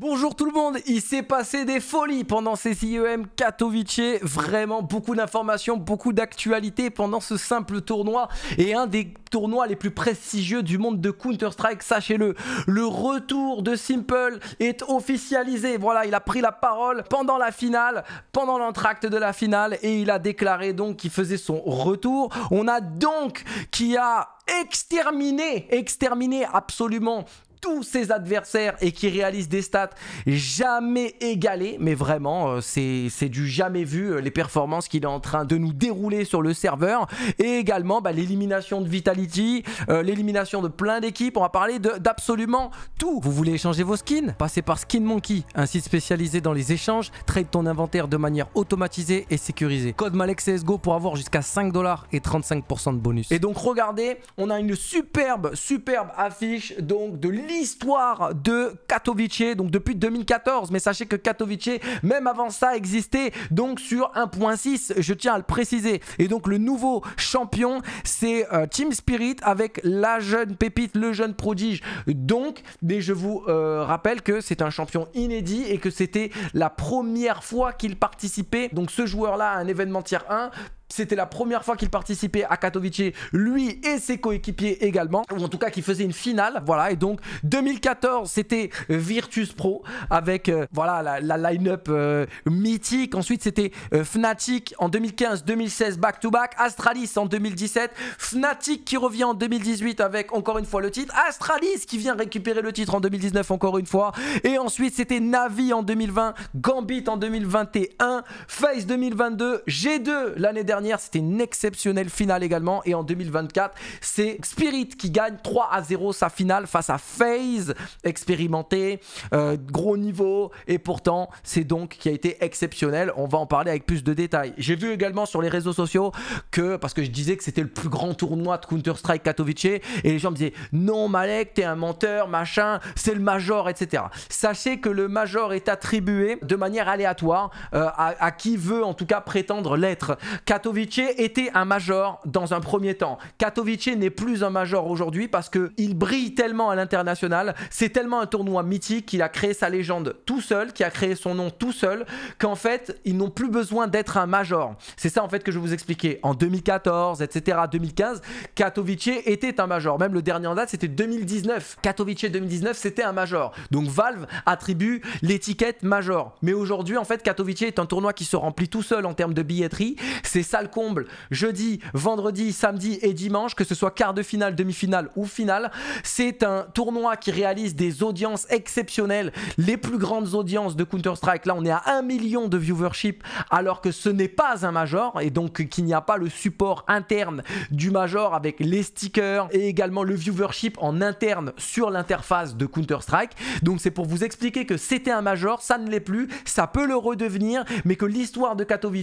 Bonjour tout le monde, il s'est passé des folies pendant ces IEM Katowice, vraiment beaucoup d'informations, beaucoup d'actualités pendant ce simple tournoi et un des tournois les plus prestigieux du monde de Counter-Strike, sachez-le. Le retour de Simple est officialisé, voilà, il a pris la parole pendant la finale, pendant l'entracte de la finale et il a déclaré donc qu'il faisait son retour. On a donc qui a exterminé, exterminé absolument tous ses adversaires et qui réalise des stats jamais égalées. Mais vraiment, euh, c'est du jamais vu euh, les performances qu'il est en train de nous dérouler sur le serveur. Et également bah, l'élimination de Vitality, euh, l'élimination de plein d'équipes. On va parler d'absolument tout. Vous voulez échanger vos skins Passez par Skin Monkey, un site spécialisé dans les échanges. Trade ton inventaire de manière automatisée et sécurisée. Code CSGO pour avoir jusqu'à 5 dollars et 35% de bonus. Et donc regardez, on a une superbe, superbe affiche donc de l'histoire de Katowice, donc depuis 2014. Mais sachez que Katowice, même avant ça, existait donc sur 1.6, je tiens à le préciser. Et donc le nouveau champion, c'est euh, Team Spirit avec la jeune pépite, le jeune prodige. Donc, mais je vous euh, rappelle que c'est un champion inédit et que c'était la première fois qu'il participait. Donc ce joueur-là à un événement tier 1 c'était la première fois qu'il participait à Katowice, lui et ses coéquipiers également, ou en tout cas qu'il faisait une finale. Voilà, et donc 2014, c'était Virtus Pro avec euh, voilà la, line-up euh, mythique. Ensuite, c'était euh, Fnatic en 2015, 2016 back-to-back, -back. Astralis en 2017, Fnatic qui revient en 2018 avec encore une fois le titre, Astralis qui vient récupérer le titre en 2019 encore une fois, et ensuite c'était Navi en 2020, Gambit en 2021, Face 2022, G2 l'année dernière c'était une exceptionnelle finale également. Et en 2024, c'est Spirit qui gagne 3 à 0 sa finale face à FaZe, expérimenté, euh, gros niveau. Et pourtant, c'est donc qui a été exceptionnel. On va en parler avec plus de détails. J'ai vu également sur les réseaux sociaux que, parce que je disais que c'était le plus grand tournoi de Counter-Strike Katowice, et les gens me disaient non, Malek, t'es un menteur, machin, c'est le major, etc. Sachez que le major est attribué de manière aléatoire euh, à, à, qui veut en tout cas prétendre l'être. Katowice Katowice était un major dans un premier temps. Katowice n'est plus un major aujourd'hui parce qu'il brille tellement à l'international. C'est tellement un tournoi mythique qu'il a créé sa légende tout seul, qui a créé son nom tout seul, qu'en fait, ils n'ont plus besoin d'être un major. C'est ça en fait que je vous expliquais. En 2014, etc., 2015, Katowice était un major. Même le dernier en date, c'était 2019. Katowice 2019, c'était un major. Donc Valve attribue l'étiquette major. Mais aujourd'hui, en fait, Katowice est un tournoi qui se remplit tout seul en termes de billetterie. C'est ça comble jeudi, vendredi, samedi et dimanche, que ce soit quart de finale, demi-finale ou finale. C'est un tournoi qui réalise des audiences exceptionnelles, les plus grandes audiences de Counter-Strike. Là, on est à 1 million de viewership, alors que ce n'est pas un major, et donc qu'il n'y a pas le support interne du major avec les stickers et également le viewership en interne sur l'interface de Counter-Strike. Donc c'est pour vous expliquer que c'était un major, ça ne l'est plus, ça peut le redevenir, mais que l'histoire de Katowice,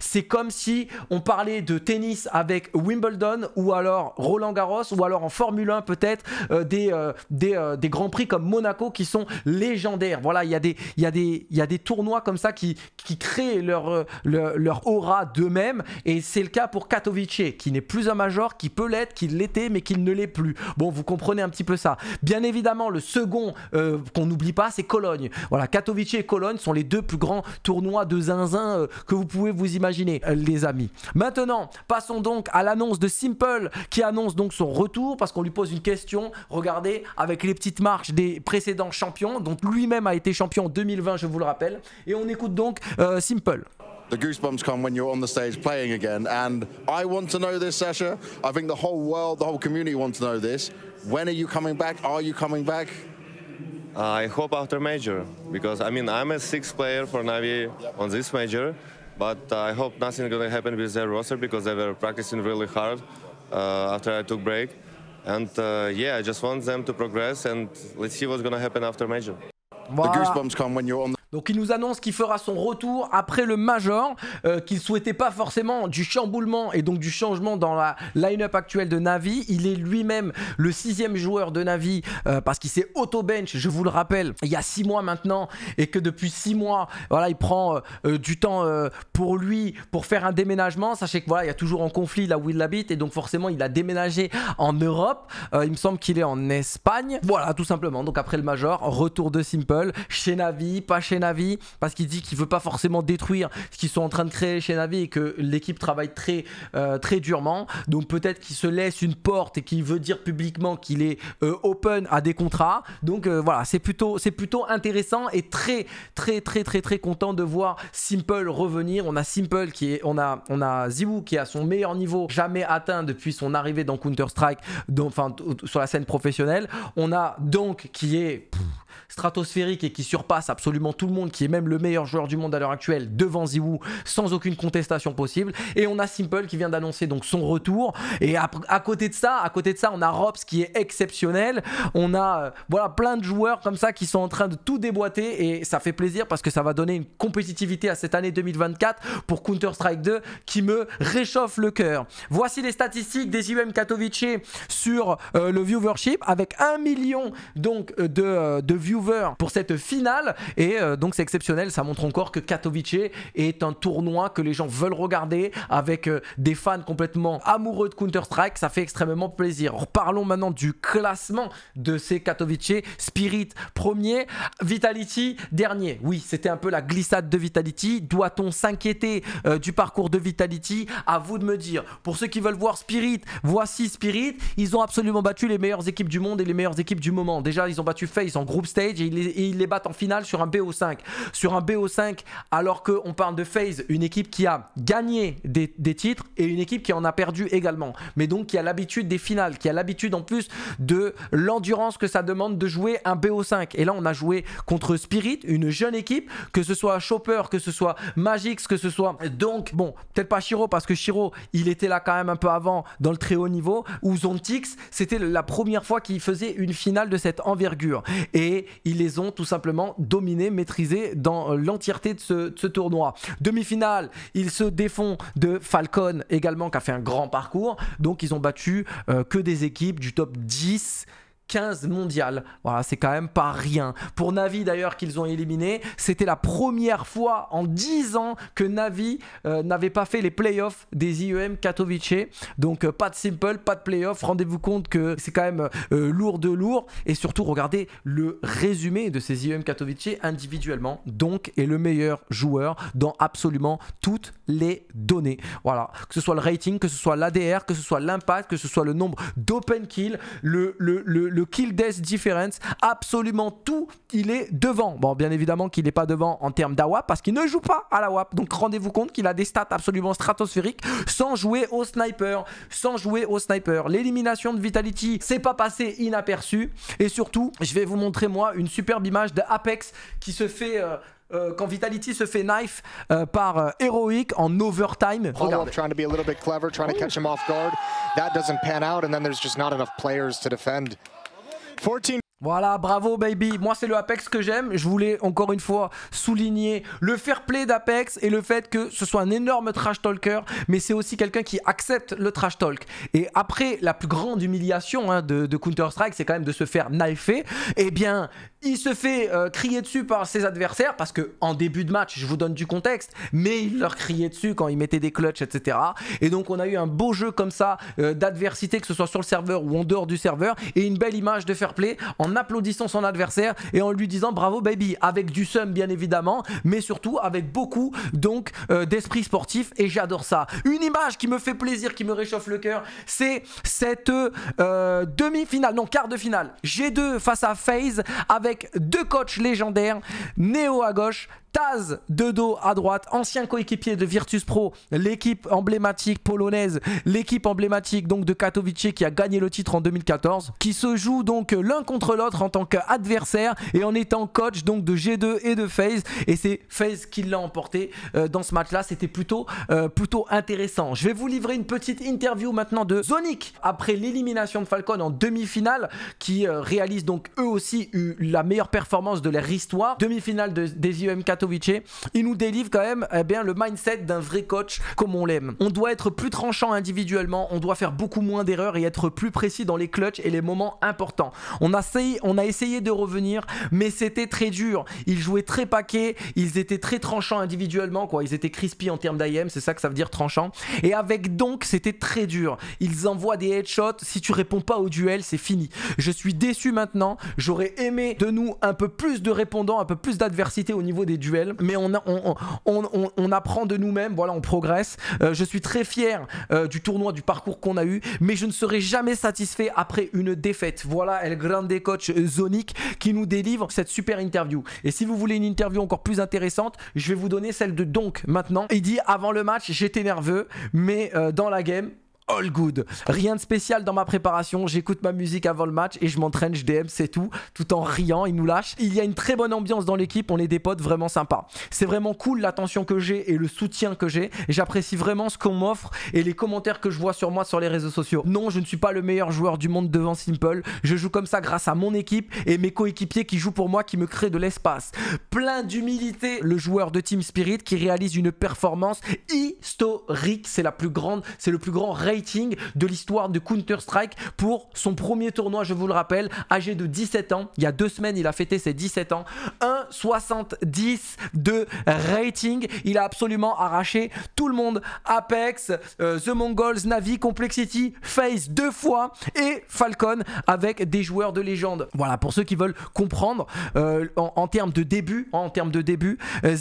c'est comme si on parlait de tennis avec Wimbledon ou alors Roland Garros ou alors en Formule 1 peut-être euh, des, euh, euh, des, grands prix comme Monaco qui sont légendaires. Voilà, il y, a des, des tournois comme ça qui, créent leur, leur, aura d'eux-mêmes et c'est le cas pour Katowice qui n'est plus un major, qui peut l'être, qui l'était mais qui ne l'est plus. Bon, vous comprenez un petit peu ça. Bien évidemment, le second qu'on n'oublie pas, c'est Cologne. Voilà, Katowice et Cologne sont les deux plus grands tournois de zinzin que vous pouvez vous imaginer. Les Maintenant, passons donc à l'annonce de Simple qui annonce donc son retour parce qu'on lui pose une question. Regardez, avec les petites marches des précédents champions, dont lui-même a été champion en 2020, je vous le rappelle. Et on écoute donc euh, Simple. The goosebumps come when you're on the stage playing again. And I want to know this, Sasha. I think the whole world, the whole community wants to know this. When are you coming back? Are you coming back? I hope after major, because I mean, I'm a sixth player for Navi on this major. But I hope nothing gonna happen with their roster because they were practicing really hard uh, after I took break. And uh, yeah, I just want them to progress and let's see what's gonna happen after major. The goosebumps come when you're on the Donc il nous annonce qu'il fera son retour après le Major, euh, qu'il souhaitait pas forcément du chamboulement et donc du changement dans la line-up actuelle de Navi. Il est lui-même le sixième joueur de Navi euh, parce qu'il s'est auto-bench, je vous le rappelle, il y a six mois maintenant et que depuis six mois, voilà, il prend euh, du temps pour lui pour faire un déménagement. Sachez que voilà, il y a toujours en conflit là où il habite et donc forcément il a déménagé en Europe. il me semble qu'il est en Espagne. Voilà, tout simplement. Donc après le Major, retour de Simple chez Navi, pas chez Navi parce qu'il dit qu'il veut pas forcément détruire ce qu'ils sont en train de créer chez Navi et que l'équipe travaille très, euh, très durement. Donc peut-être qu'il se laisse une porte et qu'il veut dire publiquement qu'il est euh, open à des contrats. Donc euh, voilà, c'est plutôt, c'est plutôt intéressant et très, très, très, très, très content de voir Simple revenir. On a Simple qui est, on a, on a qui est à son meilleur niveau jamais atteint depuis son arrivée dans Counter Strike, enfin sur la scène professionnelle. On a donc qui est stratosphérique et qui surpasse absolument tout le monde, qui est même le meilleur joueur du monde à l'heure actuelle devant Ziwoo sans aucune contestation possible. Et on a Simple qui vient d'annoncer donc son retour. Et à, côté de ça, à côté de ça, on a Robs qui est exceptionnel. On a euh, voilà plein de joueurs comme ça qui sont en train de tout déboîter et ça fait plaisir parce que ça va donner une compétitivité à cette année 2024 pour Counter Strike 2 qui me réchauffe le cœur. Voici les statistiques des IUM Katowice sur euh, le viewership avec un million donc euh, de, de viewers pour cette finale. Et euh, donc c'est exceptionnel, ça montre encore que Katowice est un tournoi que les gens veulent regarder avec euh, des fans complètement amoureux de Counter-Strike. Ça fait extrêmement plaisir. Parlons maintenant du classement de ces Katowice. Spirit premier, Vitality dernier. Oui, c'était un peu la glissade de Vitality. Doit-on s'inquiéter euh, du parcours de Vitality À vous de me dire. Pour ceux qui veulent voir Spirit, voici Spirit. Ils ont absolument battu les meilleures équipes du monde et les meilleures équipes du moment. Déjà, ils ont battu Face en groupe stage et ils, les, battent en finale sur un BO5. Sur un BO5, alors qu'on parle de FaZe, une équipe qui a gagné des, titres et une équipe qui en a perdu également. Mais donc qui a l'habitude des finales, qui a l'habitude en plus de l'endurance que ça demande de jouer un BO5. Et là, on a joué contre Spirit, une jeune équipe, que ce soit Chopper, que ce soit Magix, que ce soit. Donc, bon, peut-être pas Shiro, parce que Shiro, il était là quand même un peu avant dans le très haut niveau, ou Zontix, c'était la première fois qu'il faisait une finale de cette envergure. Et ils les ont tout simplement dominés, maîtrisés dans euh, l'entièreté de ce, tournoi. Demi-finale, ils se défont de Falcon également qui a fait un grand parcours. Donc ils ont battu euh, que des équipes du top 10 15 mondiales. Voilà, c'est quand même pas rien. Pour Navi d'ailleurs qu'ils ont éliminé, c'était la première fois en 10 ans que Navi euh, n'avait pas fait les playoffs des IEM Katowice. Donc euh, pas de simple, pas de playoff. Rendez-vous compte que c'est quand même euh, lourd de lourd. Et surtout, regardez le résumé de ces IEM Katowice individuellement. Donc est le meilleur joueur dans absolument toutes les données. Voilà, que ce soit le rating, que ce soit l'ADR, que ce soit l'impact, que ce soit le nombre d'open kills, le, le le kill death difference, absolument tout, il est devant. Bon, bien évidemment qu'il n'est pas devant en termes d'AWAP parce qu'il ne joue pas à l'AWAP. Donc rendez-vous compte qu'il a des stats absolument stratosphériques sans jouer au sniper. Sans jouer au sniper. L'élimination de Vitality, s'est pas passé inaperçu. Et surtout, je vais vous montrer moi une superbe image de Apex qui se fait... Euh, euh, quand Vitality se fait knife euh, par Heroic en overtime. clever, off guard. That doesn't pan out, and then there's just not enough players to defend. 14 Voilà, bravo baby. Moi, c'est le Apex que j'aime. Je voulais encore une fois souligner le fair play d'Apex et le fait que ce soit un énorme trash talker, mais c'est aussi quelqu'un qui accepte le trash talk. Et après la plus grande humiliation hein, de, Counter-Strike, c'est quand même de se faire knifer. Eh bien, il se fait euh, crier dessus par ses adversaires parce que en début de match, je vous donne du contexte, mais il leur criait dessus quand il mettait des clutches, etc. Et donc, on a eu un beau jeu comme ça euh, d'adversité, que ce soit sur le serveur ou en dehors du serveur, et une belle image de fair play en en applaudissant son adversaire et en lui disant bravo baby, avec du seum bien évidemment, mais surtout avec beaucoup donc euh, d'esprit sportif et j'adore ça. Une image qui me fait plaisir, qui me réchauffe le cœur, c'est cette euh, demi-finale, non quart de finale, G2 face à FaZe avec deux coachs légendaires, Néo à gauche, Taz de dos à droite, ancien coéquipier de Virtus Pro, l'équipe emblématique polonaise, l'équipe emblématique donc de Katowice qui a gagné le titre en 2014, qui se joue donc l'un contre l'autre en tant qu'adversaire et en étant coach donc de G2 et de FaZe et c'est FaZe qui l'a emporté euh, dans ce match là, c'était plutôt, euh, plutôt intéressant. Je vais vous livrer une petite interview maintenant de Zonic après l'élimination de Falcon en demi-finale qui euh, réalise donc eux aussi la meilleure performance de leur histoire, demi-finale des IEM 14 il nous délivre quand même eh bien, le mindset d'un vrai coach comme on l'aime. On doit être plus tranchant individuellement, on doit faire beaucoup moins d'erreurs et être plus précis dans les clutches et les moments importants. On a, essayé, on a essayé de revenir, mais c'était très dur. Ils jouaient très paquet, ils étaient très tranchants individuellement, quoi. Ils étaient crispy en termes d'IM, c'est ça que ça veut dire tranchant. Et avec donc, c'était très dur. Ils envoient des headshots. Si tu réponds pas au duel, c'est fini. Je suis déçu maintenant. J'aurais aimé de nous un peu plus de répondants, un peu plus d'adversité au niveau des duels mais on, apprend de nous-mêmes, voilà, on progresse. Euh, je suis très fier euh, du tournoi, du parcours qu'on a eu, mais je ne serai jamais satisfait après une défaite. Voilà El Grande Coach Zonic qui nous délivre cette super interview. Et si vous voulez une interview encore plus intéressante, je vais vous donner celle de Donk maintenant. Il dit avant le match, j'étais nerveux, mais euh, dans la game, all good. Rien de spécial dans ma préparation, j'écoute ma musique avant le match et je m'entraîne, je DM, c'est tout, tout en riant, il nous lâche. Il y a une très bonne ambiance dans l'équipe, on est des potes vraiment sympas. C'est vraiment cool l'attention que j'ai et le soutien que j'ai. J'apprécie vraiment ce qu'on m'offre et les commentaires que je vois sur moi sur les réseaux sociaux. Non, je ne suis pas le meilleur joueur du monde devant Simple, je joue comme ça grâce à mon équipe et mes coéquipiers qui jouent pour moi, qui me créent de l'espace. Plein d'humilité, le joueur de Team Spirit qui réalise une performance historique, c'est la plus grande, c'est le plus grand de l'histoire de Counter-Strike pour son premier tournoi, je vous le rappelle, âgé de 17 ans. Il y a deux semaines, il a fêté ses 17 ans. 1,70 de rating. Il a absolument arraché tout le monde. Apex, euh, The Mongols, Navi, Complexity, Face deux fois et Falcon avec des joueurs de légende. Voilà, pour ceux qui veulent comprendre euh, en, termes de début, en termes de début, euh,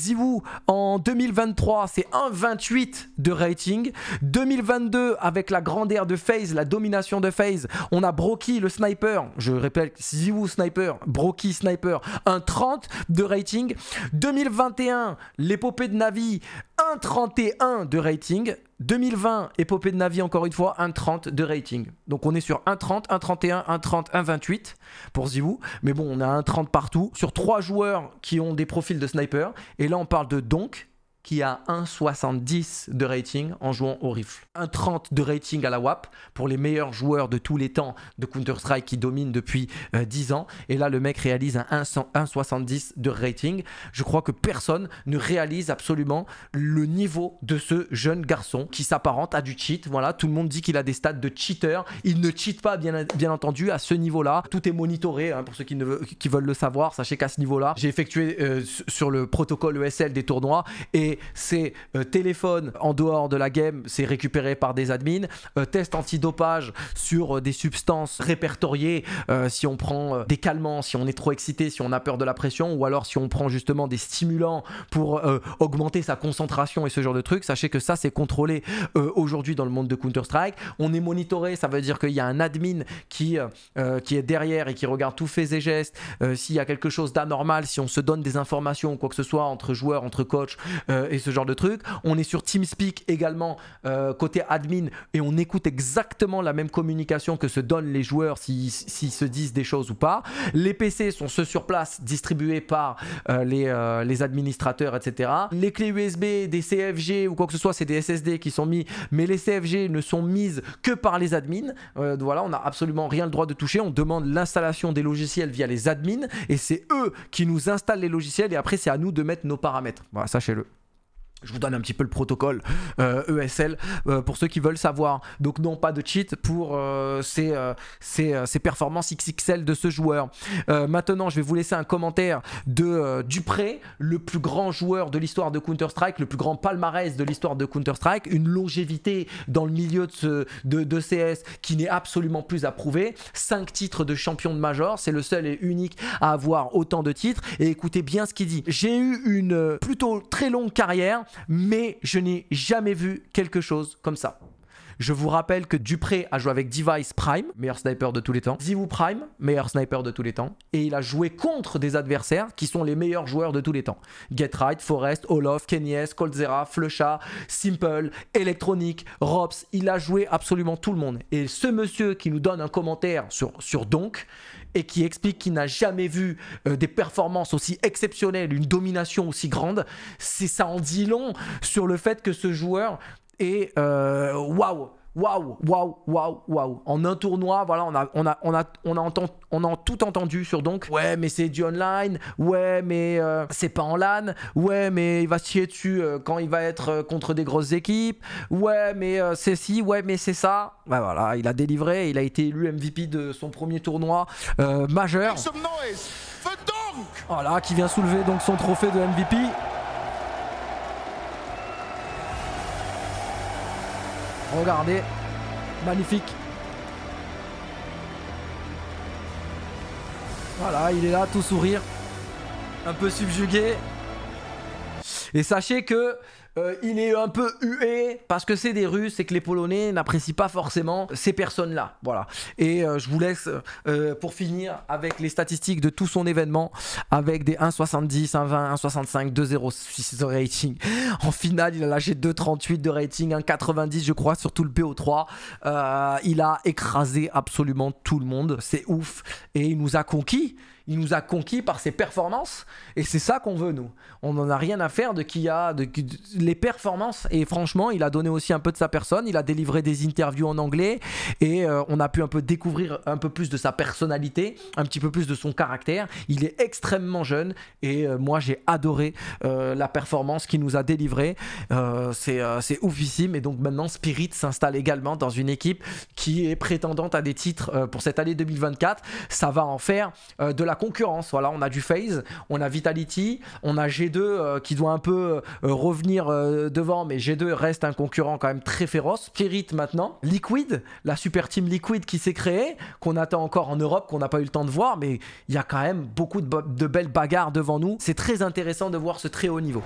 en 2023, c'est 1,28 de rating. 2022 avec avec la grandeur de Phase, la domination de Phase, On a Broky, le sniper. Je répète, Ziwu sniper, Broky sniper. Un 30 de rating. 2021, l'épopée de Navi, 1,31 de rating. 2020, épopée de Navi, encore une fois, un 1,30 de rating. Donc on est sur un un 1,31, 1,30, 1,28 pour Ziwu. Mais bon, on a un 30 partout sur trois joueurs qui ont des profils de sniper. Et là, on parle de donc qui a 1,70 de rating en jouant au rifle. 1,30 de rating à la WAP pour les meilleurs joueurs de tous les temps de Counter-Strike qui dominent depuis 10 euh, ans. Et là, le mec réalise un 1,70 de rating. Je crois que personne ne réalise absolument le niveau de ce jeune garçon qui s'apparente à du cheat. Voilà, tout le monde dit qu'il a des stats de cheater. Il ne cheat pas, bien, bien entendu, à ce niveau-là. Tout est monitoré, hein, pour ceux qui, veulent le savoir. Sachez qu'à ce niveau-là, j'ai effectué euh, sur le protocole ESL des tournois et c'est euh, téléphone en dehors de la game, c'est récupéré par des admins, euh, test antidopage sur euh, des substances répertoriées, si on prend des calmants, si on est trop excité, si on a peur de la pression, ou alors si on prend justement des stimulants pour augmenter sa concentration et ce genre de trucs, sachez que ça c'est contrôlé aujourd'hui dans le monde de Counter-Strike, on est monitoré, ça veut dire qu'il y a un admin qui, qui est derrière et qui regarde tous faits et gestes, s'il y a quelque chose d'anormal, si on se donne des informations ou quoi que ce soit entre joueurs, entre coachs, euh, et ce genre de trucs, On est sur TeamSpeak également euh, côté admin et on écoute exactement la même communication que se donnent les joueurs s'ils se disent des choses ou pas. Les PC sont ceux sur place distribués par euh, les, les, administrateurs, etc. Les clés USB, des CFG ou quoi que ce soit, c'est des SSD qui sont mis, mais les CFG ne sont mises que par les admins. voilà, on n'a absolument rien le droit de toucher. On demande l'installation des logiciels via les admins et c'est eux qui nous installent les logiciels et après c'est à nous de mettre nos paramètres. Voilà, sachez-le. Je vous donne un petit peu le protocole ESL euh, e euh, pour ceux qui veulent savoir. Donc non, pas de cheat pour euh, ces, performances XXL de ce joueur. maintenant, je vais vous laisser un commentaire de Dupré, le plus grand joueur de l'histoire de Counter-Strike, le plus grand palmarès de l'histoire de Counter-Strike, une longévité dans le milieu de, de, CS qui n'est absolument plus à prouver. 5 titres de champion de Major, c'est le seul et unique à avoir autant de titres. Et écoutez bien ce qu'il dit. J'ai eu une plutôt très longue carrière mais je n'ai jamais vu quelque chose comme ça. Je vous rappelle que Dupré a joué avec Device Prime, meilleur sniper de tous les temps, Zivu Prime, meilleur sniper de tous les temps, et il a joué contre des adversaires qui sont les meilleurs joueurs de tous les temps. Get Right, Forest, Olof, Kenyes, Coldzera, Flecha, Simple, Electronic, Robs, il a joué absolument tout le monde. Et ce monsieur qui nous donne un commentaire sur, sur Donc, et qui explique qu'il n'a jamais vu euh, des performances aussi exceptionnelles, une domination aussi grande, c'est ça en dit long sur le fait que ce joueur et euh, waouh! Waouh, waouh, waouh, waouh. En un tournoi, voilà, on a, on a, on a, tout entendu sur donc. Ouais, mais c'est du online. Ouais, mais euh, c'est pas en LAN. Ouais, mais il va se chier dessus euh, quand il va être contre des grosses équipes. Ouais, mais c'est si. Ouais, mais c'est ça. voilà, il a délivré. Il a été élu MVP de son premier tournoi majeur. Voilà, qui vient soulever donc son trophée de MVP. Regardez. Magnifique. Voilà, il est là, tout sourire. Un peu subjugué. Et sachez que euh, il est un peu hué parce que c'est des Russes et que les Polonais n'apprécient pas forcément ces personnes-là. Voilà. Et euh, je vous laisse euh, pour finir avec les statistiques de tout son événement avec des 1,70, 1,20, 1,65, 2,06 de rating. En finale, il a lâché 2,38 de rating, 1,90 je crois, sur tout le PO3. il a écrasé absolument tout le monde. C'est ouf. Et il nous a conquis il nous a conquis par ses performances et c'est ça qu'on veut nous. On n'en a rien à faire de qui a de, de, les performances. Et franchement, il a donné aussi un peu de sa personne. Il a délivré des interviews en anglais et euh, on a pu un peu découvrir un peu plus de sa personnalité, un petit peu plus de son caractère. Il est extrêmement jeune et euh, moi j'ai adoré euh, la performance qu'il nous a délivrée. C'est oufissime et donc maintenant Spirit s'installe également dans une équipe qui est prétendante à des titres pour cette année 2024. Ça va en faire de la concurrence. Voilà, on a du Phase, on a Vitality, on a G2 qui doit un peu revenir euh, devant, mais G2 reste un concurrent quand même très féroce. Spirit maintenant, Liquid, la super team Liquid qui s'est créée, qu'on attend encore en Europe, qu'on n'a pas eu le temps de voir, mais il y a quand même beaucoup de, de belles bagarres devant nous. C'est très intéressant de voir ce très haut niveau.